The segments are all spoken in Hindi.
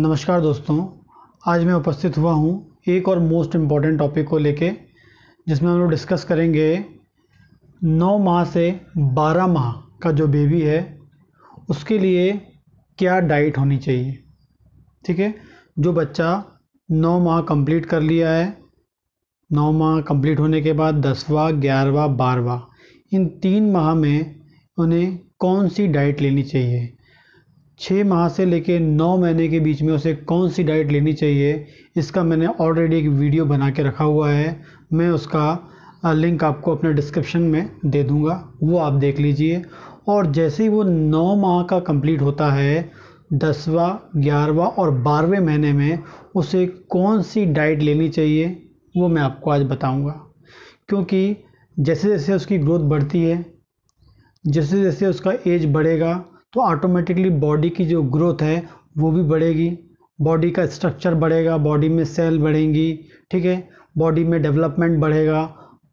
नमस्कार दोस्तों आज मैं उपस्थित हुआ हूँ एक और मोस्ट इम्पॉर्टेंट टॉपिक को लेके जिसमें हम लोग डिस्कस करेंगे नौ माह से बारह माह का जो बेबी है उसके लिए क्या डाइट होनी चाहिए ठीक है जो बच्चा नौ माह कंप्लीट कर लिया है नौ माह कंप्लीट होने के बाद दसवा ग्यारहवा बारहवा इन तीन माह में उन्हें कौन सी डाइट लेनी चाहिए छः माह से लेके नौ महीने के बीच में उसे कौन सी डाइट लेनी चाहिए इसका मैंने ऑलरेडी एक वीडियो बना के रखा हुआ है मैं उसका लिंक आपको अपने डिस्क्रिप्शन में दे दूँगा वो आप देख लीजिए और जैसे ही वो नौ माह का कंप्लीट होता है दसवा ग्यारहवा और बारहवें महीने में उसे कौन सी डाइट लेनी चाहिए वो मैं आपको आज बताऊँगा क्योंकि जैसे जैसे उसकी ग्रोथ बढ़ती है जैसे जैसे उसका एज बढ़ेगा तो ऑटोमेटिकली बॉडी की जो ग्रोथ है वो भी बढ़ेगी बॉडी का स्ट्रक्चर बढ़ेगा बॉडी में सेल बढ़ेंगी ठीक है बॉडी में डेवलपमेंट बढ़ेगा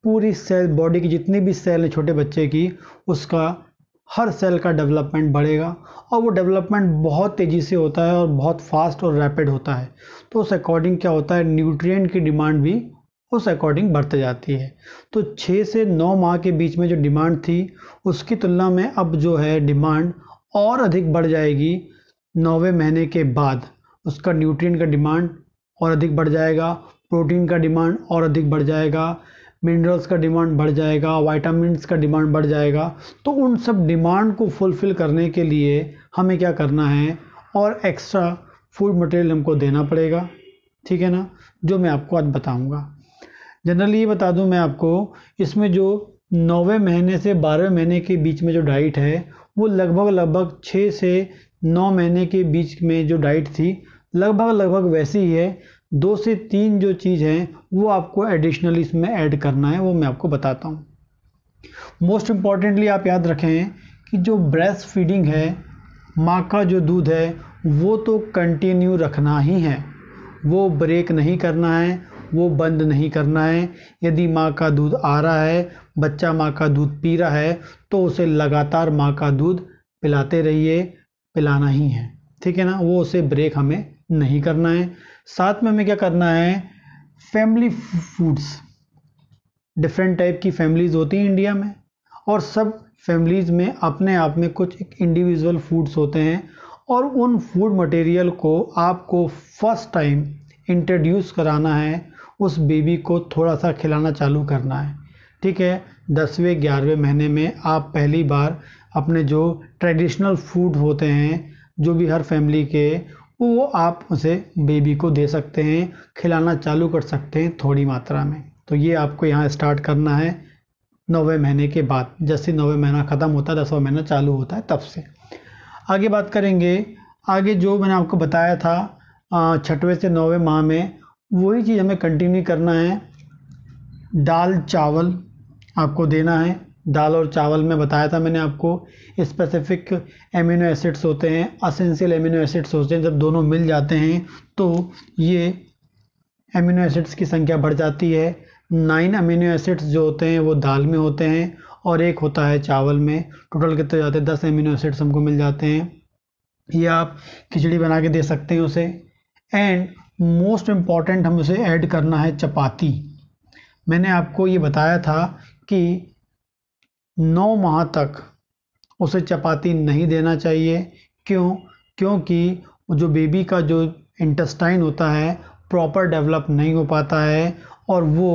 पूरी सेल बॉडी की जितनी भी सेल है छोटे बच्चे की उसका हर सेल का डेवलपमेंट बढ़ेगा और वो डेवलपमेंट बहुत तेज़ी से होता है और बहुत फास्ट और रैपिड होता है तो उस अकॉर्डिंग क्या होता है न्यूट्रिएंट की डिमांड भी उस अकॉर्डिंग बढ़ते जाती है तो छः से नौ माह के बीच में जो डिमांड थी उसकी तुलना में अब जो है डिमांड और अधिक बढ़ जाएगी नौवे महीने के बाद उसका न्यूट्रिएंट का डिमांड और अधिक बढ़ जाएगा प्रोटीन का डिमांड और अधिक बढ़ जाएगा मिनरल्स का डिमांड बढ़ जाएगा वाइटामस का डिमांड बढ़ जाएगा तो उन सब डिमांड को फुलफ़िल करने के लिए हमें क्या करना है और एक्स्ट्रा फूड मटेरियल हमको देना पड़ेगा ठीक है ना जो मैं आपको आज बताऊंगा जनरली ये बता दूं मैं आपको इसमें जो नौवे महीने से बारहवें महीने के बीच में जो डाइट है वो लगभग लगभग छः से नौ महीने के बीच में जो डाइट थी लगभग लगभग वैसी ही है दो से तीन जो चीज़ हैं वो आपको एडिशनली इसमें ऐड करना है वो मैं आपको बताता हूँ मोस्ट इम्पॉर्टेंटली आप याद रखें कि जो ब्रेस्ट फीडिंग है माँ का जो दूध है वो तो कंटिन्यू रखना ही है वो ब्रेक नहीं करना है वो बंद नहीं करना है यदि माँ का दूध आ रहा है बच्चा माँ का दूध पी रहा है तो उसे लगातार माँ का दूध पिलाते रहिए पिलाना ही है ठीक है ना वो उसे ब्रेक हमें नहीं करना है साथ में हमें क्या करना है फैमिली फूड्स डिफरेंट टाइप की फैमिलीज़ होती हैं इंडिया में और सब फैमिलीज़ में अपने आप में कुछ इंडिविजुअल फूड्स होते हैं और उन फूड मटेरियल को आपको फर्स्ट टाइम इंट्रोड्यूस कराना है उस बेबी को थोड़ा सा खिलाना चालू करना है ठीक है दसवें ग्यारहवें महीने में आप पहली बार अपने जो ट्रेडिशनल फूड होते हैं जो भी हर फैमिली के वो आप उसे बेबी को दे सकते हैं खिलाना चालू कर सकते हैं थोड़ी मात्रा में तो ये आपको यहाँ स्टार्ट करना है नौवे महीने के बाद जैसे नौवे महीना ख़त्म होता है दसवा महीना चालू होता है तब से आगे बात करेंगे आगे जो मैंने आपको बताया था छठवें से नौवें माह में वही चीज़ हमें कंटिन्यू करना है दाल चावल आपको देना है दाल और चावल में बताया था मैंने आपको स्पेसिफिक एमिनो एसिड्स होते हैं असेंशियल एमिनो एसिड्स होते हैं जब दोनों मिल जाते हैं तो ये एमिनो एसिड्स की संख्या बढ़ जाती है नाइन अमीनो एसिड्स जो होते हैं वो दाल में होते हैं और एक होता है चावल में टोटल कितने जाते हैं दस अमीनो एसिड्स हमको मिल जाते हैं ये आप खिचड़ी बना के दे सकते हैं उसे एंड मोस्ट इम्पॉर्टेंट हम उसे ऐड करना है चपाती मैंने आपको ये बताया था कि नौ माह तक उसे चपाती नहीं देना चाहिए क्यों क्योंकि जो बेबी का जो इंटेस्टाइन होता है प्रॉपर डेवलप नहीं हो पाता है और वो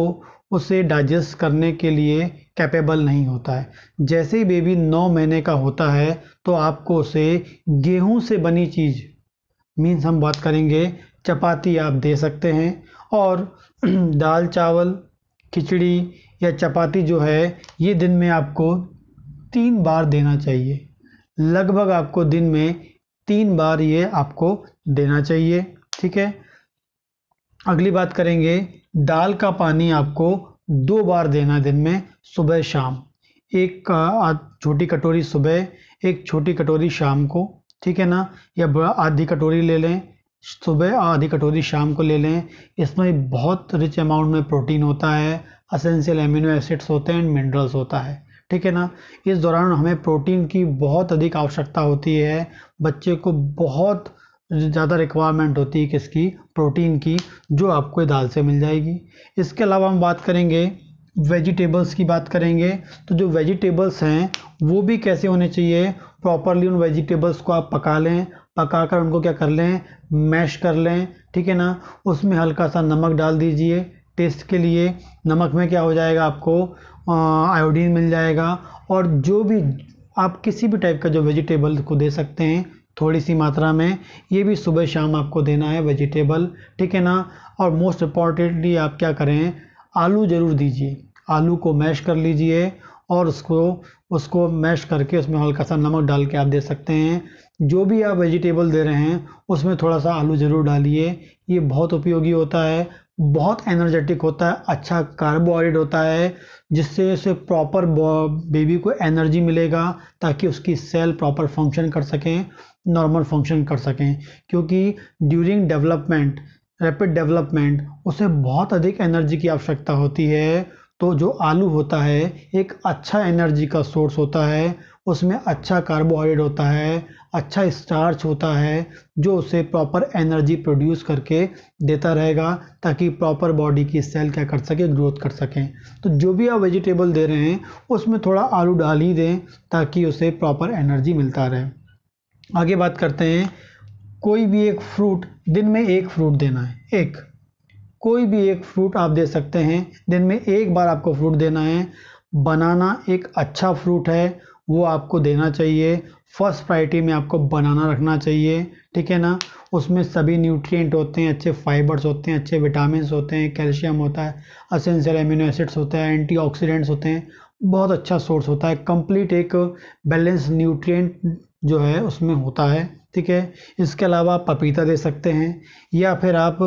उसे डाइजेस्ट करने के लिए कैपेबल नहीं होता है जैसे ही बेबी नौ महीने का होता है तो आपको उसे गेहूं से बनी चीज़ मीन्स हम बात करेंगे चपाती आप दे सकते हैं और दाल चावल खिचड़ी या चपाती जो है ये दिन में आपको तीन बार देना चाहिए लगभग आपको दिन में तीन बार ये आपको देना चाहिए ठीक है अगली बात करेंगे दाल का पानी आपको दो बार देना दिन में सुबह शाम एक छोटी कटोरी सुबह एक छोटी कटोरी शाम को ठीक है ना या आधी कटोरी ले लें सुबह आधी कटोरी शाम को ले लें इसमें बहुत रिच अमाउंट में प्रोटीन होता है असेंशियल एमिनो एसिड्स होते हैं एंड मिनरल्स होता है ठीक है ना इस दौरान हमें प्रोटीन की बहुत अधिक आवश्यकता होती है बच्चे को बहुत ज़्यादा रिक्वायरमेंट होती है किसकी प्रोटीन की जो आपको दाल से मिल जाएगी इसके अलावा हम बात करेंगे वेजिटेबल्स की बात करेंगे तो जो वेजिटेबल्स हैं वो भी कैसे होने चाहिए प्रॉपरली उन वेजिटेबल्स को आप पका लें पका कर उनको क्या कर लें मैश कर लें ठीक है ना उसमें हल्का सा नमक डाल दीजिए टेस्ट के लिए नमक में क्या हो जाएगा आपको आयोडीन मिल जाएगा और जो भी आप किसी भी टाइप का जो वेजिटेबल को दे सकते हैं थोड़ी सी मात्रा में ये भी सुबह शाम आपको देना है वेजिटेबल ठीक है ना और मोस्ट इम्पॉर्टेंटली आप क्या करें आलू ज़रूर दीजिए आलू को मैश कर लीजिए और उसको उसको मैश करके उसमें हल्का सा नमक डाल के आप दे सकते हैं जो भी आप वेजिटेबल दे रहे हैं उसमें थोड़ा सा आलू ज़रूर डालिए ये बहुत उपयोगी होता है बहुत एनर्जेटिक होता है अच्छा कार्बोहाइड्रेट होता है जिससे उसे प्रॉपर बेबी को एनर्जी मिलेगा ताकि उसकी सेल प्रॉपर फंक्शन कर सकें नॉर्मल फंक्शन कर सकें क्योंकि ड्यूरिंग डेवलपमेंट रैपिड डेवलपमेंट उसे बहुत अधिक एनर्जी की आवश्यकता होती है तो जो आलू होता है एक अच्छा एनर्जी का सोर्स होता है उसमें अच्छा कार्बोहाइड्रेट होता है अच्छा स्टार्च होता है जो उसे प्रॉपर एनर्जी प्रोड्यूस करके देता रहेगा ताकि प्रॉपर बॉडी की सेल क्या कर सके ग्रोथ कर सकें तो जो भी आप वेजिटेबल दे रहे हैं उसमें थोड़ा आलू डाल ही दें ताकि उसे प्रॉपर एनर्जी मिलता रहे आगे बात करते हैं कोई भी एक फ्रूट दिन में एक फ्रूट देना है एक कोई भी एक फ्रूट आप दे सकते हैं दिन में एक बार आपको फ्रूट देना है बनाना एक अच्छा फ्रूट है वो आपको देना चाहिए फर्स्ट प्रायरिटी में आपको बनाना रखना चाहिए ठीक है ना उसमें सभी न्यूट्रिएंट होते हैं अच्छे फाइबर्स होते हैं अच्छे विटामिन होते हैं कैल्शियम होता है असेंशियल एमिनो एसिड्स होते हैं एंटीऑक्सीडेंट्स होते हैं बहुत अच्छा सोर्स होता है कंप्लीट एक बैलेंस न्यूट्रिएंट जो है उसमें होता है ठीक है इसके अलावा आप पपीता दे सकते हैं या फिर आप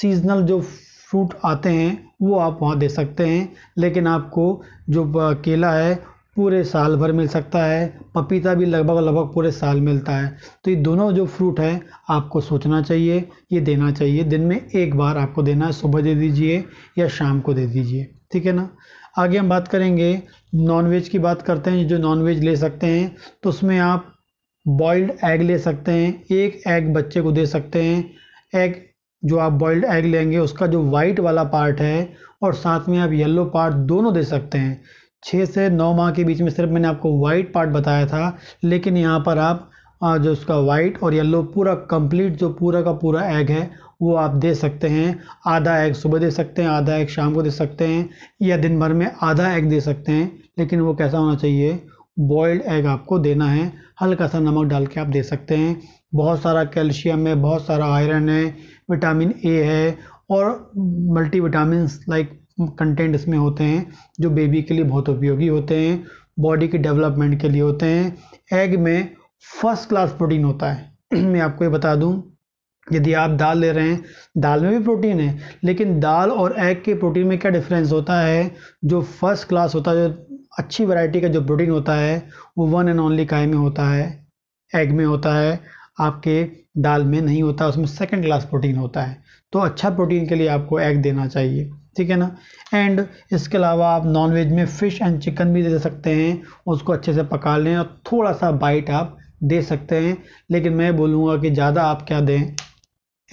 सीजनल जो फ्रूट आते हैं वो आप वहाँ दे सकते हैं लेकिन आपको जो केला है पूरे साल भर मिल सकता है पपीता भी लगभग लगभग पूरे साल मिलता है तो ये दोनों जो फ्रूट हैं आपको सोचना चाहिए ये देना चाहिए दिन में एक बार आपको देना है सुबह दे दीजिए या शाम को दे दीजिए ठीक है ना आगे हम बात करेंगे नॉनवेज की बात करते हैं जो नॉनवेज ले सकते हैं तो उसमें आप बॉइल्ड एग ले सकते हैं एक एग बच्चे को दे सकते हैं एग जो आप बॉइल्ड एग लेंगे उसका जो वाइट वाला पार्ट है और साथ में आप येलो पार्ट दोनों दे सकते हैं छः से नौ माह के बीच में सिर्फ मैंने आपको वाइट पार्ट बताया था लेकिन यहाँ पर आप जो उसका वाइट और येलो पूरा कंप्लीट जो पूरा का पूरा एग है वो आप दे सकते हैं आधा एग सुबह दे सकते हैं आधा एग शाम को दे सकते हैं या दिन भर में आधा एग दे सकते हैं लेकिन वो कैसा होना चाहिए बॉयल्ड एग आपको देना है हल्का सा नमक डाल के आप दे सकते हैं बहुत सारा कैल्शियम है बहुत सारा आयरन है विटामिन ए है और मल्टी विटामिन लाइक कंटेंट इसमें होते हैं जो बेबी के लिए बहुत उपयोगी होते हैं बॉडी के डेवलपमेंट के लिए होते हैं एग में फर्स्ट क्लास प्रोटीन होता है मैं आपको ये बता दूं यदि आप दाल ले रहे हैं दाल में भी प्रोटीन है लेकिन दाल और एग के प्रोटीन में क्या डिफरेंस होता है जो फर्स्ट क्लास होता है जो अच्छी वैरायटी का जो प्रोटीन होता है वो वन एंड ओनली काय में होता है एग में होता है आपके दाल में नहीं होता उसमें सेकंड क्लास प्रोटीन होता है तो अच्छा प्रोटीन के लिए आपको एग देना चाहिए ठीक है ना एंड इसके अलावा आप नॉन वेज में फ़िश एंड चिकन भी दे सकते हैं उसको अच्छे से पका लें और थोड़ा सा बाइट आप दे सकते हैं लेकिन मैं बोलूँगा कि ज़्यादा आप क्या दें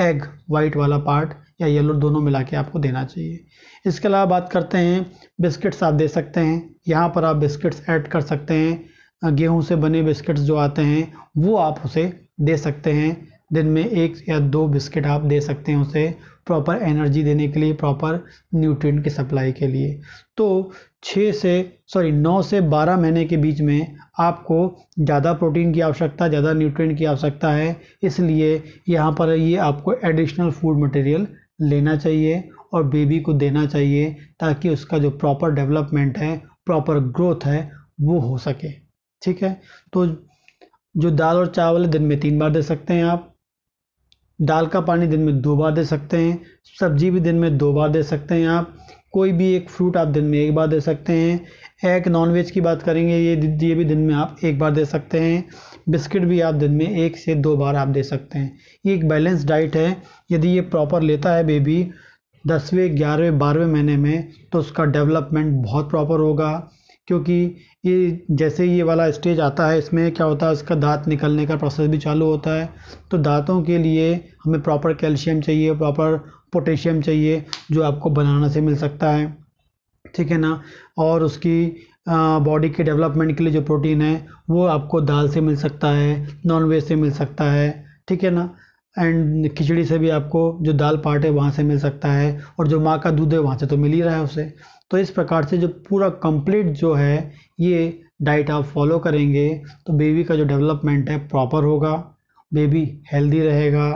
एग वाइट वाला पार्ट या येलो दोनों मिला के आपको देना चाहिए इसके अलावा बात करते हैं बिस्किट्स आप दे सकते हैं यहाँ पर आप बिस्किट्स ऐड कर सकते हैं गेहूं से बने बिस्किट्स जो आते हैं वो आप उसे दे सकते हैं दिन में एक या दो बिस्किट आप दे सकते हैं उसे प्रॉपर एनर्जी देने के लिए प्रॉपर न्यूट्रिएंट की सप्लाई के लिए तो छः से सॉरी नौ से बारह महीने के बीच में आपको ज़्यादा प्रोटीन की आवश्यकता ज़्यादा न्यूट्रिएंट की आवश्यकता है इसलिए यहाँ पर ये आपको एडिशनल फूड मटेरियल लेना चाहिए और बेबी को देना चाहिए ताकि उसका जो प्रॉपर डेवलपमेंट है प्रॉपर ग्रोथ है वो हो सके ठीक है तो जो दाल और चावल है दिन में तीन बार दे सकते हैं आप दाल का पानी दिन में दो बार दे सकते हैं सब्जी भी दिन में दो बार दे सकते हैं आप कोई भी एक फ्रूट आप दिन में एक बार दे सकते हैं एग नॉनवेज की बात करेंगे ये ये भी दिन में आप एक बार दे सकते हैं बिस्किट भी आप दिन में एक से दो बार आप दे सकते हैं ये एक बैलेंस डाइट है यदि ये प्रॉपर लेता है बेबी दसवें ग्यारहवें बारहवें महीने में तो उसका डेवलपमेंट बहुत प्रॉपर होगा क्योंकि ये जैसे ये वाला स्टेज आता है इसमें क्या होता है उसका दांत निकलने का प्रोसेस भी चालू होता है तो दांतों के लिए हमें प्रॉपर कैल्शियम चाहिए प्रॉपर पोटेशियम चाहिए जो आपको बनाना से मिल सकता है ठीक है ना और उसकी बॉडी के डेवलपमेंट के लिए जो प्रोटीन है वो आपको दाल से मिल सकता है नॉन वेज से मिल सकता है ठीक है ना एंड खिचड़ी से भी आपको जो दाल पाट है वहाँ से मिल सकता है और जो माँ का दूध है वहाँ से तो मिल ही रहा है उसे तो इस प्रकार से जो पूरा कंप्लीट जो है ये डाइट आप फॉलो करेंगे तो बेबी का जो डेवलपमेंट है प्रॉपर होगा बेबी हेल्दी रहेगा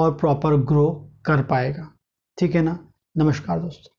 और प्रॉपर ग्रो कर पाएगा ठीक है ना नमस्कार दोस्तों